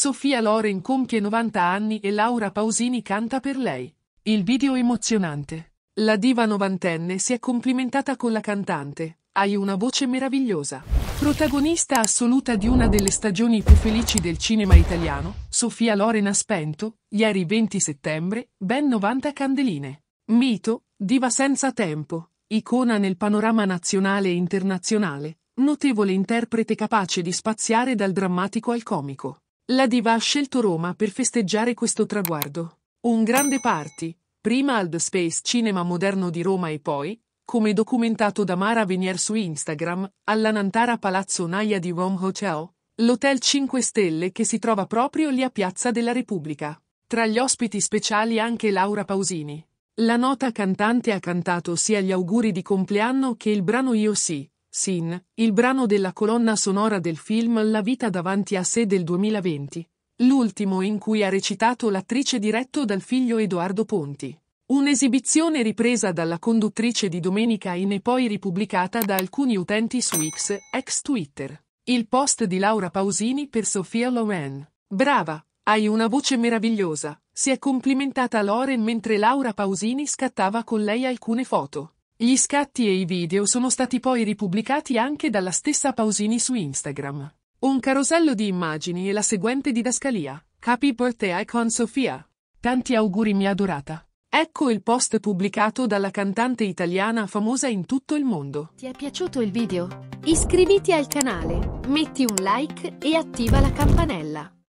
Sofia Loren compie 90 anni e Laura Pausini canta per lei. Il video emozionante. La diva novantenne si è complimentata con la cantante. Hai una voce meravigliosa. Protagonista assoluta di una delle stagioni più felici del cinema italiano, Sofia Loren ha spento, ieri 20 settembre, ben 90 candeline. Mito, diva senza tempo, icona nel panorama nazionale e internazionale, notevole interprete capace di spaziare dal drammatico al comico. La diva ha scelto Roma per festeggiare questo traguardo. Un grande party, prima al The Space Cinema Moderno di Roma e poi, come documentato da Mara Venier su Instagram, alla Nantara Palazzo Naya di Rome Hotel, l'hotel 5 stelle che si trova proprio lì a Piazza della Repubblica. Tra gli ospiti speciali anche Laura Pausini. La nota cantante ha cantato sia gli auguri di compleanno che il brano Io sì, Sin, il brano della colonna sonora del film La vita davanti a sé del 2020, l'ultimo in cui ha recitato l'attrice diretto dal figlio Edoardo Ponti. Un'esibizione ripresa dalla conduttrice di domenica in e poi ripubblicata da alcuni utenti su X, ex Twitter. Il post di Laura Pausini per Sofia Loren. Brava, hai una voce meravigliosa. Si è complimentata Loren mentre Laura Pausini scattava con lei alcune foto. Gli scatti e i video sono stati poi ripubblicati anche dalla stessa Pausini su Instagram. Un carosello di immagini e la seguente didascalia. Happy birthday icon Sofia. Tanti auguri mia adorata. Ecco il post pubblicato dalla cantante italiana famosa in tutto il mondo. Ti è piaciuto il video? Iscriviti al canale, metti un like e attiva la campanella.